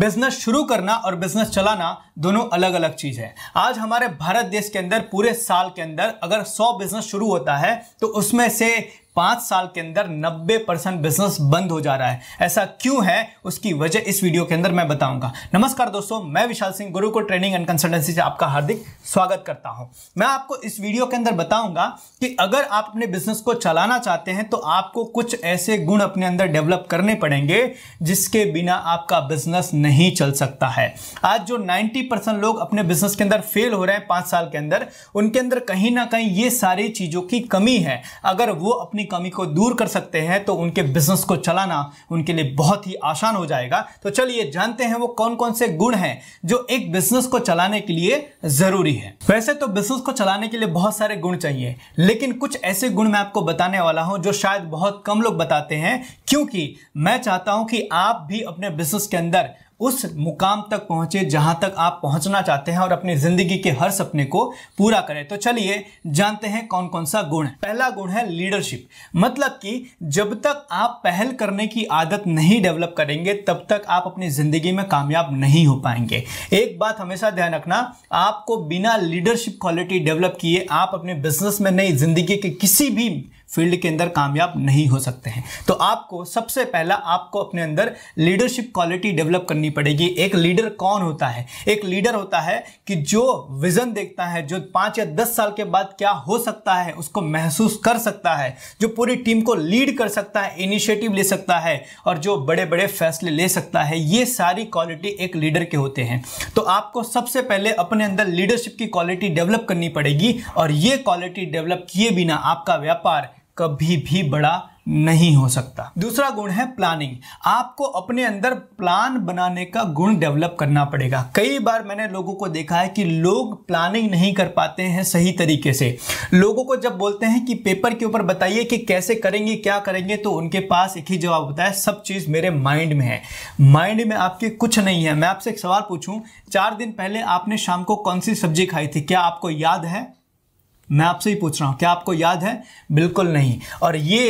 business शुरू करना और बिजनेस चलाना दोनों अलग अलग चीज है आज हमारे भारत देश के अंदर पूरे साल के अंदर अगर 100 बिजनेस शुरू होता है तो उसमें से पांच साल के अंदर 90 परसेंट बिजनेस बंद हो जा रहा है ऐसा क्यों है उसकी वजह इस वीडियो के अंदर मैं बताऊंगा नमस्कार दोस्तों मैं विशाल सिंह गुरु को ट्रेनिंग एंड कंसल्टेंसी से आपका हार्दिक स्वागत करता हूं मैं आपको इस वीडियो के अंदर बताऊंगा कि अगर आप अपने बिजनेस को चलाना चाहते हैं तो आपको कुछ ऐसे गुण अपने अंदर डेवलप करने पड़ेंगे जिसके बिना आपका बिजनेस नहीं चल सकता है आज जो 90 लोग अपने बिजनेस के अंदर फेल हो रहे हैं पांच साल के अंदर उनके अंदर कहीं ना कहीं ये सारी चीज़ों की कमी है अगर वो अपनी की कमी को दूर कर सकते हैं तो उनके बिजनेस को चलाना उनके लिए बहुत ही आसान हो जाएगा तो चलिए जानते हैं वो कौन कौन से गुण हैं जो एक बिजनेस को चलाने के लिए जरूरी है वैसे तो बिजनेस को चलाने के लिए बहुत सारे गुण चाहिए लेकिन कुछ ऐसे गुण मैं आपको बताने वाला हूं जो शायद बहुत कम लोग बताते हैं क्योंकि मैं चाहता हूं कि आप भी अपने बिजनेस के अंदर उस मुकाम तक पहुंचे जहां तक आप पहुंचना चाहते हैं और अपनी जिंदगी के हर सपने को पूरा करें तो चलिए जानते हैं कौन कौन सा गुण है पहला गुण है लीडरशिप मतलब कि जब तक आप पहल करने की आदत नहीं डेवलप करेंगे तब तक आप अपनी जिंदगी में कामयाब नहीं हो पाएंगे एक बात हमेशा ध्यान रखना आपको बिना लीडरशिप क्वालिटी डेवलप किए आप अपने बिजनेस में नहीं जिंदगी के किसी भी फील्ड के अंदर कामयाब नहीं हो सकते हैं तो आपको सबसे पहला आपको अपने अंदर लीडरशिप क्वालिटी डेवलप करनी पड़ेगी एक लीडर कौन होता है एक लीडर होता है कि जो विजन देखता है जो पाँच या दस साल के बाद क्या हो सकता है उसको महसूस कर सकता है जो पूरी टीम को लीड कर सकता है इनिशिएटिव ले सकता है और जो बड़े बड़े फैसले ले सकता है ये सारी क्वालिटी एक लीडर के होते हैं तो आपको सबसे पहले अपने अंदर लीडरशिप की क्वालिटी डेवलप करनी पड़ेगी और ये क्वालिटी डेवलप किए बिना आपका व्यापार कभी भी बड़ा नहीं हो सकता दूसरा गुण है प्लानिंग आपको अपने अंदर प्लान बनाने का गुण डेवलप करना पड़ेगा कई बार मैंने लोगों को देखा है कि लोग प्लानिंग नहीं कर पाते हैं सही तरीके से लोगों को जब बोलते हैं कि पेपर के ऊपर बताइए कि कैसे करेंगे क्या करेंगे तो उनके पास एक ही जवाब होता है सब चीज़ मेरे माइंड में है माइंड में आपके कुछ नहीं है मैं आपसे एक सवाल पूछूँ चार दिन पहले आपने शाम को कौन सी सब्जी खाई थी क्या आपको याद है मैं आपसे ही पूछ रहा हूँ क्या आपको याद है बिल्कुल नहीं और ये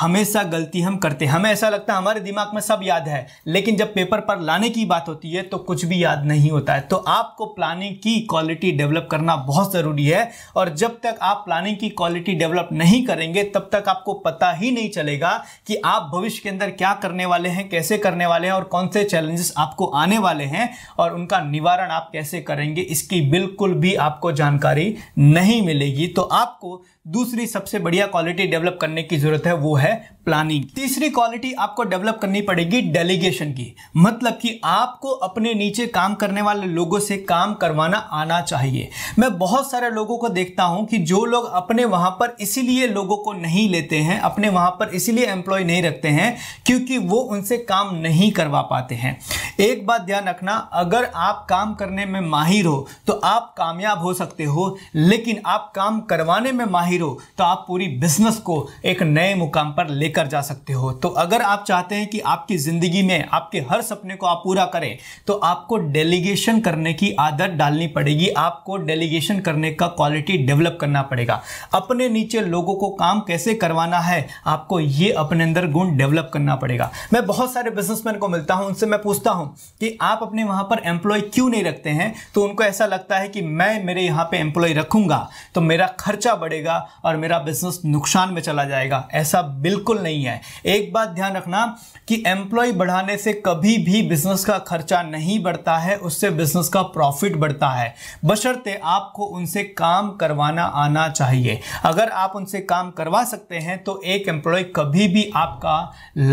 हमेशा गलती हम करते हैं हमें ऐसा लगता है हमारे दिमाग में सब याद है लेकिन जब पेपर पर लाने की बात होती है तो कुछ भी याद नहीं होता है तो आपको प्लानिंग की क्वालिटी डेवलप करना बहुत ज़रूरी है और जब तक आप प्लानिंग की क्वालिटी डेवलप नहीं करेंगे तब तक आपको पता ही नहीं चलेगा कि आप भविष्य के अंदर क्या करने वाले हैं कैसे करने वाले हैं और कौन से चैलेंजेस आपको आने वाले हैं और उनका निवारण आप कैसे करेंगे इसकी बिल्कुल भी आपको जानकारी नहीं मिलेगी तो आपको दूसरी सबसे बढ़िया क्वालिटी डेवलप करने की ज़रूरत है वो है है प्लानिंग तीसरी क्वालिटी आपको डेवलप करनी पड़ेगी डेलीगेशन की मतलब कि आपको अपने नीचे काम करने वाले लोगों से काम करवाना आना चाहिए मैं बहुत सारे लोगों को देखता हूं कि जो लोग अपने वहां पर इसीलिए लोगों को नहीं लेते हैं अपने वहां पर इसीलिए एम्प्लॉय नहीं रखते हैं क्योंकि वो उनसे काम नहीं करवा पाते हैं एक बात ध्यान रखना अगर आप काम करने में माहिर हो तो आप कामयाब हो सकते हो लेकिन आप काम करवाने में माहिर हो तो आप पूरी बिजनेस को एक नए मुकाम पर ले लेकर जा सकते हो तो अगर आप चाहते हैं कि आपकी ज़िंदगी में आपके हर सपने को आप पूरा करें तो आपको डेलीगेशन करने की आदत डालनी पड़ेगी आपको डेलीगेशन करने का क्वालिटी डेवलप करना पड़ेगा अपने नीचे लोगों को काम कैसे करवाना है आपको ये अपने अंदर गुण डेवलप करना पड़ेगा मैं बहुत सारे बिजनेसमैन को मिलता हूँ उनसे मैं पूछता हूँ कि आप अपने वहाँ पर एम्प्लॉय क्यों नहीं रखते हैं तो उनको ऐसा लगता है कि मैं मेरे यहाँ पर एम्प्लॉय रखूँगा तो मेरा खर्चा बढ़ेगा और मेरा बिजनेस नुकसान में चला जाएगा ऐसा बिल्कुल नहीं है एक बात ध्यान रखना कि एम्प्लॉय बढ़ाने से कभी भी बिजनेस का खर्चा नहीं बढ़ता है उससे बिजनेस का प्रॉफिट बढ़ता है बशर्ते आपको उनसे काम करवाना आना चाहिए अगर आप उनसे काम करवा सकते हैं तो एक एम्प्लॉय कभी भी आपका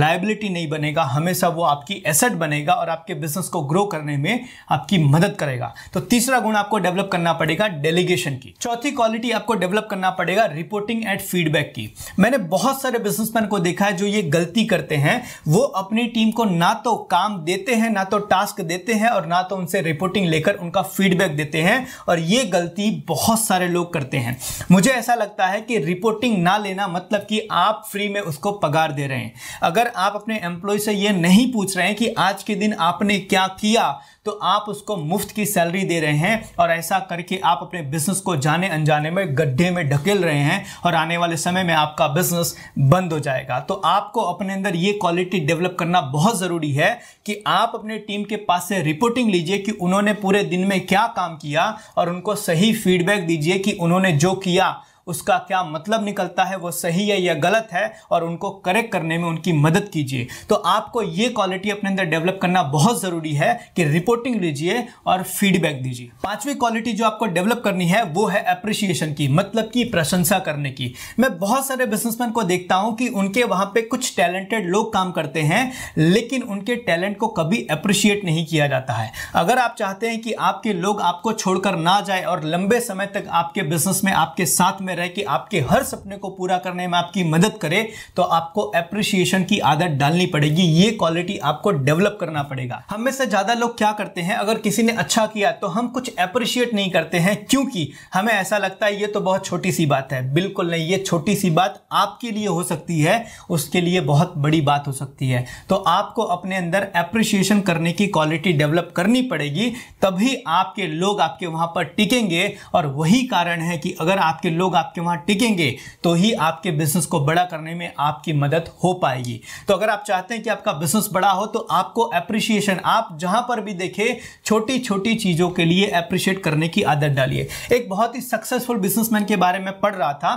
लाइबिलिटी नहीं बनेगा हमेशा वो आपकी एसेट बनेगा और आपके बिजनेस को ग्रो करने में आपकी मदद करेगा तो तीसरा गुण आपको डेवलप करना पड़ेगा डेलीगेशन की चौथी क्वालिटी आपको डेवलप करना पड़ेगा रिपोर्टिंग एंड फीडबैक की मैंने बहुत सारे बिजनेसमैन को देखा है जो ये गलती करते हैं वो अपनी टीम को ना तो काम देते हैं ना तो टास्क देते हैं और ना तो उनसे रिपोर्टिंग लेकर उनका फीडबैक देते हैं और ये गलती बहुत सारे लोग करते हैं मुझे ऐसा लगता है कि रिपोर्टिंग ना लेना मतलब कि आप फ्री में उसको पगार दे रहे हैं अगर आप अपने एम्प्लॉय से ये नहीं पूछ रहे हैं कि आज के दिन आपने क्या किया तो आप उसको मुफ्त की सैलरी दे रहे हैं और ऐसा करके आप अपने बिजनेस को जाने अनजाने में गड्ढे में ढकेल रहे हैं और आने वाले समय में आपका बिजनेस बंद हो जाएगा तो आपको अपने अंदर ये क्वालिटी डेवलप करना बहुत ज़रूरी है कि आप अपने टीम के पास से रिपोर्टिंग लीजिए कि उन्होंने पूरे दिन में क्या काम किया और उनको सही फीडबैक दीजिए कि उन्होंने जो किया उसका क्या मतलब निकलता है वो सही है या गलत है और उनको करेक्ट करने में उनकी मदद कीजिए तो आपको ये क्वालिटी अपने अंदर डेवलप करना बहुत ज़रूरी है कि रिपोर्टिंग लीजिए और फीडबैक दीजिए पांचवी क्वालिटी जो आपको डेवलप करनी है वो है अप्रिशिएशन की मतलब कि प्रशंसा करने की मैं बहुत सारे बिजनेसमैन को देखता हूँ कि उनके वहाँ पर कुछ टैलेंटेड लोग काम करते हैं लेकिन उनके टैलेंट को कभी अप्रिशिएट नहीं किया जाता है अगर आप चाहते हैं कि आपके लोग आपको छोड़कर ना जाए और लंबे समय तक आपके बिजनेस में आपके साथ में तरह कि आपके हर सपने को पूरा करने में आपकी मदद करे तो आपको अप्रिशिएशन की आदत डालनी पड़ेगी ये क्वालिटी आपको डेवलप करना पड़ेगा हम में से ज़्यादा लोग क्या करते हैं अगर किसी ने अच्छा किया तो हम कुछ अप्रिशिएट नहीं करते हैं क्योंकि हमें ऐसा लगता है ये तो बहुत छोटी सी बात है बिल्कुल नहीं ये छोटी सी बात आपके लिए हो सकती है उसके लिए बहुत बड़ी बात हो सकती है तो आपको अपने अंदर अप्रिशिएशन करने की क्वालिटी डेवलप करनी पड़ेगी तभी आपके लोग आपके वहां पर टिकेंगे और वही कारण है कि अगर आपके लोग आपके वहां टिकेंगे तो ही आपके बिजनेस को बड़ा करने में आपकी मदद हो पाएगी तो अगर आप चाहते हैं कि आपका बिजनेस बड़ा हो तो आपको अप्रिशिएशन आप जहां पर भी देखे छोटी छोटी चीज़ों के लिए अप्रिशिएट करने की आदत डालिए एक बहुत ही सक्सेसफुल बिजनेसमैन के बारे में पढ़ रहा था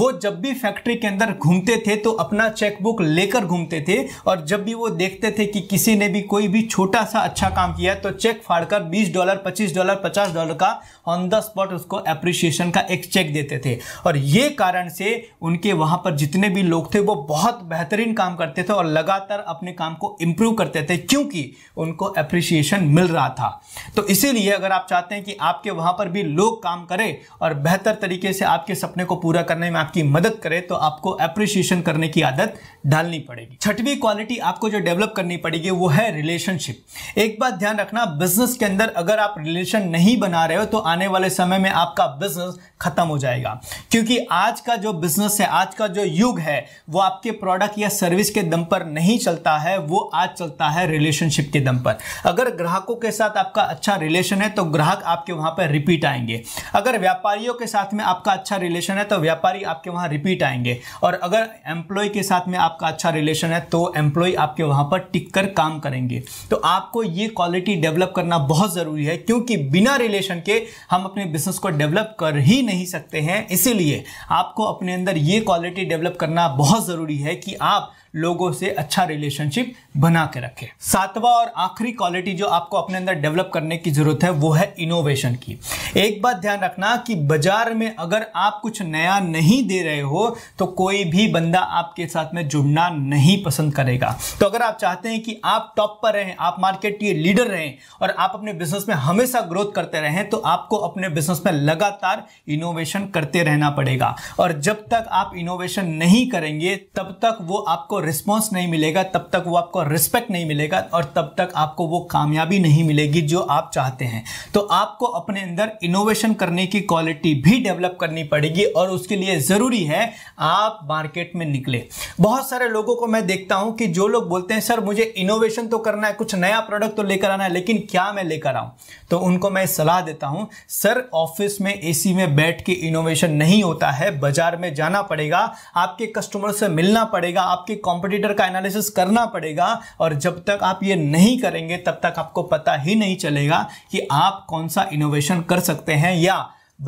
वो जब भी फैक्ट्री के अंदर घूमते थे तो अपना चेकबुक लेकर घूमते थे और जब भी वो देखते थे कि किसी ने भी कोई भी छोटा सा अच्छा काम किया तो चेक फाड़कर 20 डॉलर 25 डॉलर 50 डॉलर का ऑन द स्पॉट उसको अप्रिशिएशन का एक चेक देते थे और ये कारण से उनके वहाँ पर जितने भी लोग थे वो बहुत बेहतरीन काम करते थे और लगातार अपने काम को इम्प्रूव करते थे क्योंकि उनको अप्रिसिएशन मिल रहा था तो इसीलिए अगर आप चाहते हैं कि आपके वहाँ पर भी लोग काम करें और बेहतर तरीके से आपके सपने को पूरा करने में आपकी मदद करें तो आपको अप्रिसिएशन करने की आदत डालनी पड़ेगी छठवीं क्वालिटी आपको जो डेवलप करनी पड़ेगी वो है रिलेशनशिप एक बात ध्यान रखना बिजनेस के अंदर अगर आप रिलेशन नहीं बना रहे हो तो आने वाले समय में आपका बिजनेस खत्म हो जाएगा क्योंकि आज का जो बिजनेस है आज का जो युग है वो आपके प्रोडक्ट या सर्विस के दम पर नहीं चलता है वो आज चलता है रिलेशनशिप के दम पर अगर ग्राहकों के साथ आपका अच्छा रिलेशन है तो ग्राहक आपके वहां पर रिपीट आएंगे अगर व्यापारियों के साथ में आपका अच्छा रिलेशन है तो व्यापारी आपके वहां रिपीट आएंगे और अगर एम्प्लॉय के साथ में आप आपका अच्छा रिलेशन है तो एम्प्लॉय आपके वहां पर टिक कर काम करेंगे तो आपको ये क्वालिटी डेवलप करना बहुत ज़रूरी है क्योंकि बिना रिलेशन के हम अपने बिजनेस को डेवलप कर ही नहीं सकते हैं इसीलिए आपको अपने अंदर ये क्वालिटी डेवलप करना बहुत ज़रूरी है कि आप लोगों से अच्छा रिलेशनशिप बना के रखे सातवां और आखिरी क्वालिटी जो आपको अपने अंदर डेवलप करने की ज़रूरत है वो है इनोवेशन की एक बात ध्यान रखना कि बाजार में अगर आप कुछ नया नहीं दे रहे हो तो कोई भी बंदा आपके साथ में जुड़ना नहीं पसंद करेगा तो अगर आप चाहते हैं कि आप टॉप पर रहें आप मार्केट के लीडर रहें और आप अपने बिजनेस में हमेशा ग्रोथ करते रहें तो आपको अपने बिजनेस में लगातार इनोवेशन करते रहना पड़ेगा और जब तक आप इनोवेशन नहीं करेंगे तब तक वो आपको रिस्पॉन्स नहीं मिलेगा तब तक वो आपको रिस्पेक्ट नहीं मिलेगा और तब तक आपको वो कामयाबी नहीं मिलेगी जो आप चाहते हैं तो आपको अपने अंदर इनोवेशन करने की क्वालिटी भी डेवलप करनी पड़ेगी और उसके लिए ज़रूरी है आप मार्केट में निकले बहुत सारे लोगों को मैं देखता हूँ कि जो लोग बोलते हैं सर मुझे इनोवेशन तो करना है कुछ नया प्रोडक्ट तो लेकर आना है लेकिन क्या मैं लेकर आऊँ तो उनको मैं सलाह देता हूँ सर ऑफिस में ए में बैठ के इनोवेशन नहीं होता है बाजार में जाना पड़ेगा आपके कस्टमर से मिलना पड़ेगा आपके कॉम्पिटिटर का एनालिसिस करना पड़ेगा और जब तक आप ये नहीं करेंगे तब तक आपको पता ही नहीं चलेगा कि आप कौन सा इनोवेशन कर सकते हैं या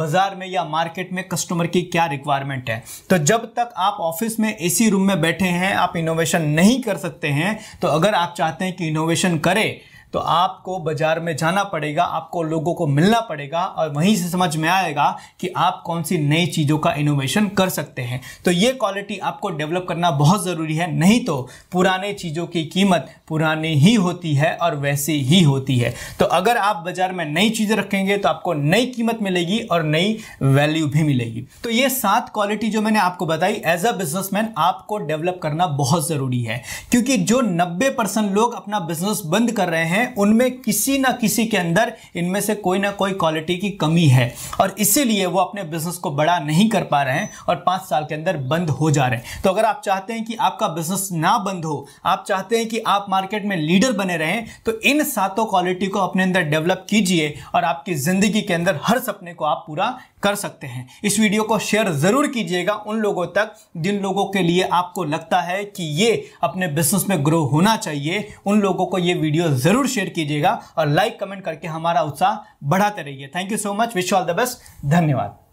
बाजार में या मार्केट में कस्टमर की क्या रिक्वायरमेंट है तो जब तक आप ऑफिस में एसी रूम में बैठे हैं आप इनोवेशन नहीं कर सकते हैं तो अगर आप चाहते हैं कि इनोवेशन करें तो आपको बाजार में जाना पड़ेगा आपको लोगों को मिलना पड़ेगा और वहीं से समझ में आएगा कि आप कौन सी नई चीज़ों का इनोवेशन कर सकते हैं तो ये क्वालिटी आपको डेवलप करना बहुत ज़रूरी है नहीं तो पुराने चीज़ों की कीमत पुरानी ही होती है और वैसी ही होती है तो अगर आप बाजार में नई चीज़ें रखेंगे तो आपको नई कीमत मिलेगी और नई वैल्यू भी मिलेगी तो ये सात क्वालिटी जो मैंने आपको बताई एज अ बिजनेसमैन आपको डेवलप करना बहुत ज़रूरी है क्योंकि जो नब्बे लोग अपना बिजनेस बंद कर रहे हैं हैं उनमें किसी ना किसी के अंदर इनमें से कोई ना कोई क्वालिटी की कमी है और इसीलिए वो अपने बिजनेस को बड़ा नहीं कर पा रहे हैं और पांच साल के अंदर बंद हो जा रहे हैं तो अगर आप चाहते हैं कि आपका बिजनेस ना बंद हो आप चाहते हैं कि आप मार्केट में लीडर बने रहें तो इन सातों क्वालिटी को अपने अंदर डेवलप कीजिए और आपकी ज़िंदगी के अंदर हर सपने को आप पूरा कर सकते हैं इस वीडियो को शेयर ज़रूर कीजिएगा उन लोगों तक जिन लोगों के लिए आपको लगता है कि ये अपने बिजनेस में ग्रो होना चाहिए उन लोगों को ये वीडियो ज़रूर जरूर शेयर कीजिएगा और लाइक कमेंट करके हमारा उत्साह बढ़ाते रहिए thank you so much wish all the best धन्यवाद